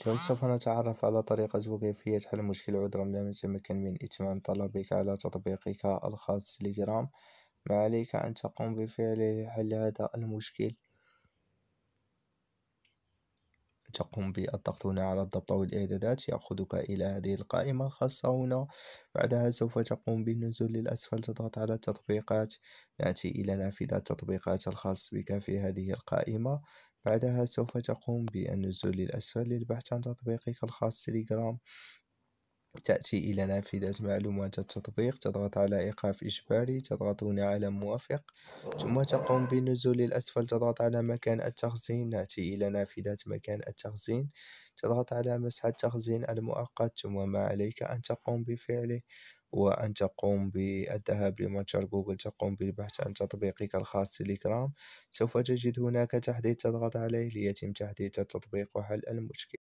اليوم سوف نتعرف على طريقة وكيفية حل مشكل عذرا لم يتمكن من إتمام طلبك على تطبيقك الخاص تليجرام ما عليك أن تقوم بفعل لحل هذا المشكل تقوم بالضغط هنا على الضبط والإعدادات يأخذك إلى هذه القائمة الخاصة هنا بعدها سوف تقوم بالنزول للأسفل تضغط على التطبيقات نأتي إلى نافذة التطبيقات الخاص بك في هذه القائمة بعدها سوف تقوم بالنزول للأسفل للبحث عن تطبيقك الخاص تليجرام تأتي إلى نافذة معلومات التطبيق تضغط على إيقاف إجباري تضغط هنا على موافق ثم تقوم بالنزول للأسفل تضغط على مكان التخزين نأتي إلى نافذة مكان التخزين تضغط على مسح التخزين المؤقت ثم ما عليك أن تقوم بفعله وأن تقوم بالذهاب لمتجر جوجل تقوم بالبحث عن تطبيقك الخاص تليجرام سوف تجد هناك تحديث تضغط عليه ليتم تحديث التطبيق وحل المشكل